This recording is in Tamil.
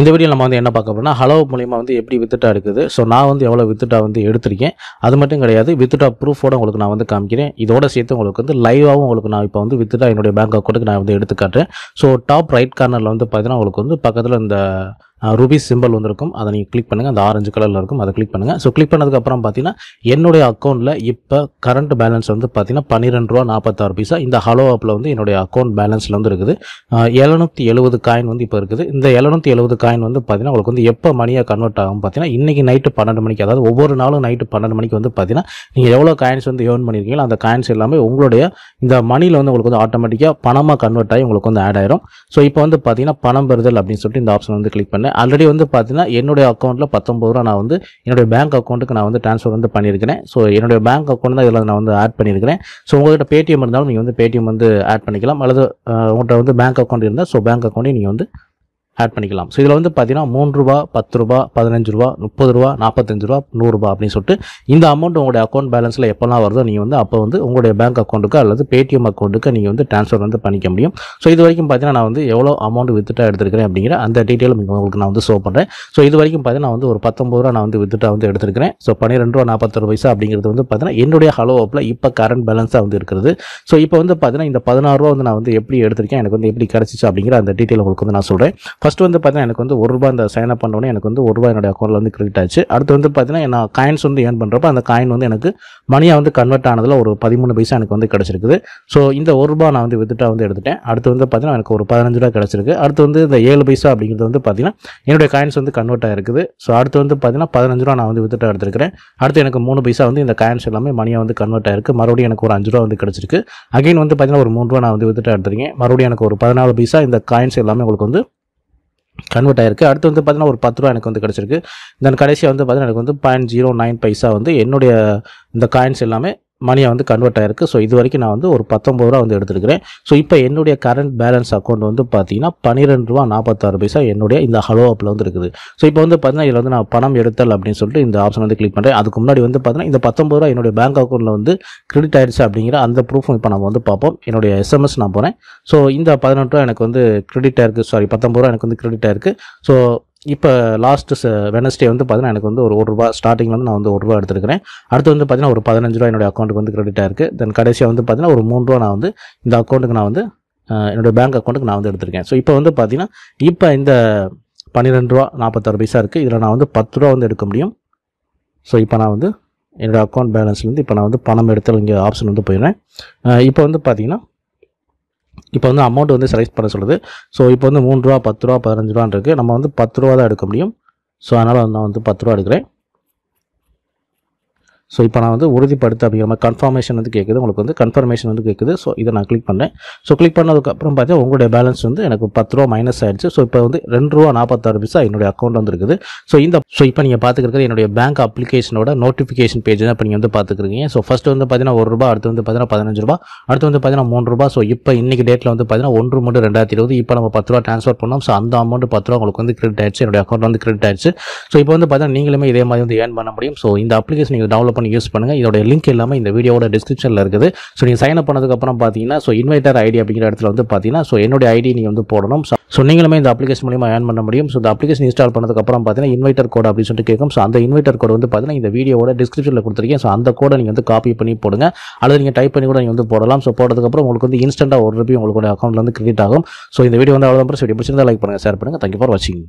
இந்த வீடியோ நம்ம வந்து என்ன பார்க்க போகிறோம்னா ஹலோ மூலியமாக வந்து எப்படி வித்துட்டா இருக்குது ஸோ நான் வந்து எவ்வளோ வித்துட்டா வந்து எடுத்திருக்கேன் அது மட்டும் கிடையாது வித்துட்டா ப்ரூஃபோட உங்களுக்கு நான் வந்து காமிக்கிறேன் இதோட சேர்த்து உங்களுக்கு வந்து லைவாகவும் உங்களுக்கு நான் இப்போ வந்து வித்துட்டா என்னுடைய பேங்க் அக்கௌண்ட்டுக்கு நான் வந்து எடுத்துக்காட்டேன் ஸோ டாப் ரைட் கார்னரில் வந்து பார்த்தீங்கன்னா உங்களுக்கு வந்து பக்கத்தில் இந்த ரூபீஸ் சிம்பிள் வந்திருக்கும் அதை நீங்கள் கிளிக் பண்ணுங்கள் அந்த ஆரஞ்சு கலரில் இருக்கும் அதை கிளிக் பண்ணுங்கள் ஸோ கிளிக் பண்ணதுக்கப்புறம் பார்த்தீங்கன்னா என்னுடைய அக்கௌண்ட்டில் இப்போ கரண்ட் பேலன்ஸ் வந்து பார்த்தீங்கன்னா பன்னிரெண்டு ரூபா நாற்பத்தாறு பைசா இந்த ஹலோ ஆப்பில் வந்து என்னுடைய அக்கௌண்ட் பேலன்ஸில் வந்து இருக்குது எழுநூற்றி எழுபது காயின் வந்து இப்போ இருக்குது இந்த எழுநூற்றி எழுபது காயின் வந்து பார்த்தீங்கன்னா உங்களுக்கு வந்து எப்போ மணியாக கன்வெர்ட் ஆகும் பார்த்தீங்கன்னா இன்றைக்கி நைட்டு பன்னெண்டு மணிக்கு அதாவது ஒவ்வொரு நாளும் நைட்டு பன்னெண்டு மணிக்கு வந்து பார்த்தீங்கன்னா நீங்கள் எவ்வளோ காயின்ஸ் வந்து ஏர்ன் பண்ணியிருக்கீங்களோ அந்த காயின்ஸ் எல்லாமே உங்களுடைய இந்த மணியில் வந்து உங்களுக்கு வந்து ஆட்டோமேட்டிக்காக பணமாக கன்வெர்ட் ஆகி உங்களுக்கு வந்து ஆட் ஆயிரும் ஸோ இப்போ வந்து பார்த்தீங்கன்னா பணம் பெறுதல் அப்படின்னு சொல்லிட்டு இந்த ஆப்ஷன் வந்து கிளிக் பண்ணேன் ஆல்ரெடி வந்து பார்த்தீங்கன்னா என்னுடைய அக்கௌண்ட்டில் பத்தொம்பது ரூபா நான் வந்து என்னுடைய பேங்க் அக்கௌண்ட்டுக்கு நான் வந்து ட்ரான்ஸ்ஃபர் வந்து பண்ணியிருக்கிறேன் ஸோ என்னுடைய பேங்க் அக்கௌண்ட் தான் இதில் நான் வந்து ஆட் பண்ணியிருக்கிறேன் ஸோ உங்கள்கிட்ட பேடிஎம் இருந்தாலும் நீங்கள் வந்து பேடிஎம் வந்து ஆட் பண்ணிக்கலாம் அல்லது உங்கள்கிட்ட வந்து பேங்க் அக்கௌண்ட் இருந்தால் ஸோ பேங்க் அக்கௌண்ட்டையும் நீங்கள் வந்து ஆட் பண்ணிக்கலாம் ஸோ இதில் வந்து பார்த்தீங்கன்னா மூன்று ரூபா பத்து ரூபா பதினஞ்சு ரூபா முப்பது ரூபா நாற்பத்தஞ்சு ரூபா நூறுரூபா அப்படின்னு சொல்லிட்டு இந்த அமௌண்ட் உங்களுடைய அக்கௌண்ட் பேலன்ஸில் எப்போல்லாம் வருதோ நீங்கள் வந்து அப்போ வந்து உங்களுடைய பேங்க் அக்கௌண்ட்டுக்கு அல்லது பேடிஎம் அக்கௌண்ட்டுக்கு நீங்கள் வந்து ட்ரான்ஸ்ஃபர் வந்து பண்ணிக்க முடியும் ஸோ இது வரைக்கும் பார்த்தீங்கன்னா நான் வந்து எவ்வளோ அமௌண்ட் வித்துட்டா எடுத்துருக்கிறேன் அப்படிங்கிற அந்த டீட்டெயிலும் உங்களுக்கு நான் வந்து ஷோ பண்ணுறேன் ஸோ இது வரைக்கும் பார்த்தீங்கன்னா நான் வந்து ஒரு பத்தொம்பது ரூபா நான் வந்து வித்துட்டா வந்து எடுத்துருக்கிறேன் ஸோ பன்னிரெண்டு ரூபா நாற்பத்தொரு பைசா அப்படிங்கிறது வந்து பார்த்தீங்கன்னா என்னுடைய ஹலோ ஆப்பில் இப்போ கரண்ட் பேலன்ஸாக வந்து இருக்கிறது ஸோ இப்போ வந்து பார்த்தீங்கன்னா இந்த பதினாறு ரூபா வந்து நான் வந்து எப்படி எடுத்திருக்கேன் எனக்கு வந்து எப்படி கிடச்சிச்சு அப்படிங்கிற அந்த டீட்டெயில் உங்களுக்கு வந்து நான் சொல்கிறேன் ஃபஸ்ட்டு வந்து பார்த்தீங்கன்னா எனக்கு வந்து ஒரு ரூபா அந்த சைன் அப் பண்ணோன்னே எனக்கு வந்து ஒரு ரூபா என்னோட அக்கௌண்ட்டில் வந்து கிரெடிட் ஆச்சு அடுத்து வந்து பார்த்தீங்கன்னா நான் காயின்ஸ் வந்து ஏர்ன் பண்ணுறப்ப அந்த காயின் வந்து எனக்கு மணியாக வந்து கன்வெர்ட் ஆனதில் ஒரு பதிமூணு பைசா எனக்கு வந்து கிடச்சிருக்குது ஸோ இந்த ஒரு ரூபா நான் வந்து வித்துட்டா வந்து எடுத்துட்டேன் அடுத்து வந்து பார்த்தீங்கன்னா எனக்கு ஒரு பதினஞ்சு ரூபா கிடச்சிருக்கு அடுத்து வந்து இந்த ஏழு பைசா அப்படிங்கிறது வந்து பார்த்தீங்கன்னா என்னுடைய காயின்ஸ் வந்து கன்வெர்ட் ஆகிருக்குது ஸோ அடுத்து வந்து பார்த்தீங்கன்னா பதினஞ்சு ரூபா நான் வந்து வித்துட்டா எடுத்துருக்கிறேன் அடுத்து எனக்கு மூணு பைசா வந்து இந்த காயின்ஸ் எல்லாமே மணியாக வந்து கன்வெர்ட் ஆயிருக்கு மறுபடியும் எனக்கு ஒரு அஞ்சு ரூபா வந்து கிடச்சிருக்கு அகைன் வந்து பார்த்தீங்கன்னா ஒரு மூணு ரூபா நான் வந்து வித்துட்டா எடுத்துருக்கேன் மறுபடியும் எனக்கு ஒரு பதினாலு பைசா இந்த காயின்ஸ் எல்லாமே உங்களுக்கு வந்து கன்வெர்ட் ஆயிருக்கு அடுத்து வந்து பார்த்தீங்கன்னா ஒரு பத்து ரூபா எனக்கு வந்து கிடச்சிருக்கு தென் கடைசியாக வந்து பார்த்தீங்கன்னா எனக்கு வந்து பாயிண்ட் ஜீரோ நைன் பைசா வந்து என்னுடைய இந்த காயின்ஸ் எல்லாமே மணியாக வந்து கன்வெர்ட் ஆயிருக்கு ஸோ இது வரைக்கும் நான் வந்து ஒரு பத்தொம்பது ரூபா வந்து எடுத்துருக்கிறேன் ஸோ இப்போ என்னுடைய கரண்ட் பேலன்ஸ் அக்கௌண்ட் வந்து பார்த்தீங்கன்னா பன்னிரெண்டு ரூபா நாற்பத்தாறு பைசா என்னுடைய இந்த ஹலோ ஆப்பில் வந்து இருக்குது ஸோ இப்போ வந்து பார்த்தீங்கன்னா இதில் வந்து நான் பணம் எடுத்தல் அப்படின்னு சொல்லிட்டு இந்த ஆப்ஷன் வந்து கிளிக் பண்ணுறேன் அதுக்கு முன்னாடி வந்து பார்த்தீங்கன்னா இந்த பத்தொம்பது ரூபா என்னுடைய பேங்க் அக்கௌண்ட்டில் வந்து கிரெடிட் ஆயிடுச்சு அப்படிங்கிற அந்த ப்ரூஃபும் இப்போ நம்ம வந்து பார்ப்போம் என்னுடைய எஸ்எம்எஸ் நான் போகிறேன் ஸோ இந்த பதினெட்டு ரூபா எனக்கு வந்து கிரெடிட் ஆயிருக்கு சாரி பத்தொம்பது ரூபா எனக்கு வந்து கிரெடிட் ஆயிருக்கு ஸோ இப்போ லாஸ்ட்டு வெனஸ்டே வந்து பார்த்தீங்கன்னா எனக்கு வந்து ஒரு ஒரு ரூபா ஸ்டார்டிங்கில் வந்து நான் வந்து ஒரு ரூபா எடுத்துருக்கிறேன் அடுத்து வந்து பார்த்தீங்கன்னா ஒரு பதினஞ்சு ரூபா என்னுடைய அக்கௌண்ட்டுக்கு வந்து கிரெடிட் ஆயிருக்கு தென் கடைசியாக வந்து பார்த்தீங்கன்னா ஒரு மூணு ரூபா நான் வந்து இந்த அக்கௌண்ட்டுக்கு நான் வந்து என்னுடைய பேங்க் அக்கௌண்ட்டுக்கு நான் வந்து எடுத்திருக்கேன் ஸோ இப்போ வந்து பார்த்தீங்கன்னா இப்போ இந்த பன்னிரெண்டு ரூபா நாற்பத்தாறு பைசா இருக்குது இதில் நான் வந்து பத்து ரூபா வந்து எடுக்க முடியும் ஸோ இப்போ நான் வந்து என்னோடய அக்கௌண்ட் பேலன்ஸ்லேருந்து இப்போ நான் வந்து பணம் எடுத்தல் இங்கே ஆப்ஷன் வந்து போயிடுறேன் இப்போ வந்து பார்த்தீங்கன்னா இப்போ வந்து அமௌண்ட் வந்து செலக்ட் பண்ண சொல்லுது ஸோ இப்போ வந்து மூணு ரூபா பத்து ரூபா பதினஞ்சு ரூபான் இருக்குது நம்ம வந்து பத்து ரூபா தான் எடுக்க முடியும் ஸோ அதனால் நான் வந்து பத்து ரூபா எடுக்கிறேன் ஸோ இப்போ நான் வந்து உறுதிப்படுத்த அப்படிங்கிற மாதிரி கன்ஃபர்மேஷன் வந்து கேட்குது உங்களுக்கு வந்து கன்ஃபர்மேஷன் வந்து கேட்குது ஸோ இதை நான் கிளிக் பண்ணேன் ஸோ கிளிக் பண்ணதுக்கப்புறம் பார்த்தீங்கன்னா உங்களுடைய பேலன்ஸ் வந்து எனக்கு பத்து ரூபா மைனஸ் ஆயிடுச்சு ஸோ இப்போ வந்து ரெண்டு ரூபா நாற்பத்தாறு பைசா என்னுடைய அக்கௌண்ட் வந்துருக்குது ஸோ இந்த ஸோ இப்போ நீங்கள் பார்த்துக்கிறது என்னுடைய பேங்க் அப்ளிகேஷனோட நோட்டிஃபிகேஷன் பேஜ் தான் இப்போ நீங்கள் வந்து பார்த்துக்கிறீங்க ஸோ ஃபஸ்ட்டு வந்து பார்த்தீங்கன்னா ஒரு ரூபா அடுத்து வந்து பார்த்தீங்கன்னா பதினஞ்சு ரூபா அடுத்து வந்து பார்த்தீங்கன்னா மூணு ரூபா ஸோ இப்போ இன்றைக்கி டேட்டில் வந்து பார்த்தீங்கன்னா ஒன்று மூணு ரெண்டாயிரத்தி இருபது இப்போ நம்ம பத்து ரூபா ட்ரான்ஸ்ஃபர் பண்ணோம் ஸோ அந்த அமௌண்ட் பத்து ரூபா உங்களுக்கு வந்து கிரெடிட் ஆயிடுச்சு என்னுடைய அக்கௌண்ட் வந்து கிரெடிட் ஆயிடுச்சு ஸோ இப்போ வந்து பார்த்தீங்கன்னா நீங்களுமே இதே மாதிரி வந்து ஏர்ன் பண்ண முடியும் ஸோ இந்த அப்ளிகேஷன் நீங்கள் டவுன்லோட் டவுன்லோட் பண்ணி யூஸ் பண்ணுங்கள் இதோட லிங்க் எல்லாமே இந்த வீடியோட டிஸ்கிரிப்ஷனில் இருக்குது ஸோ நீங்கள் சைன் அப் பண்ணதுக்கப்புறம் பார்த்தீங்கன்னா ஸோ இன்வைட்டர் ஐடி அப்படிங்கிற இடத்துல வந்து பார்த்தீங்கன்னா ஸோ என்னுடைய ஐடி நீங்கள் வந்து போடணும் ஸோ நீங்களுமே இந்த அப்ளிகேஷன் மூலியமாக ஏன் பண்ண முடியும் ஸோ இந்த அப்ளிகேஷன் இன்ஸ்டால் பண்ணதுக்கப்புறம் பார்த்தீங்கன்னா இன்வைட்டர் கோட் அப்படின்னு சொல்லிட்டு கேட்கும் ஸோ அந்த இன்வைட்டர் கோட் வந்து பார்த்தீங்கன்னா இந்த வீடியோட டிஸ்கிரிப்ஷனில் கொடுத்துருக்கேன் ஸோ அந்த கோடை நீங்கள் வந்து காப்பி பண்ணி போடுங்க அல்லது நீங்கள் டைப் பண்ணி கூட நீங்கள் வந்து போடலாம் ஸோ போட்டதுக்கப்புறம் உங்களுக்கு வந்து இன்ஸ்டன்ட்டாக ஒரு ரூபாய் உங்களுடைய அக்கௌண்ட்லேருந்து கிரெடிட் ஆகும் ஸோ இந்த வீடியோ வந்து அவ்வளோ தான் பிடிச்சிருந்தா லைக் பண்ணுங்கள் ஷேர் பண்ணுங்கள் தேங்க்யூ ஃபார் வாட்சிங்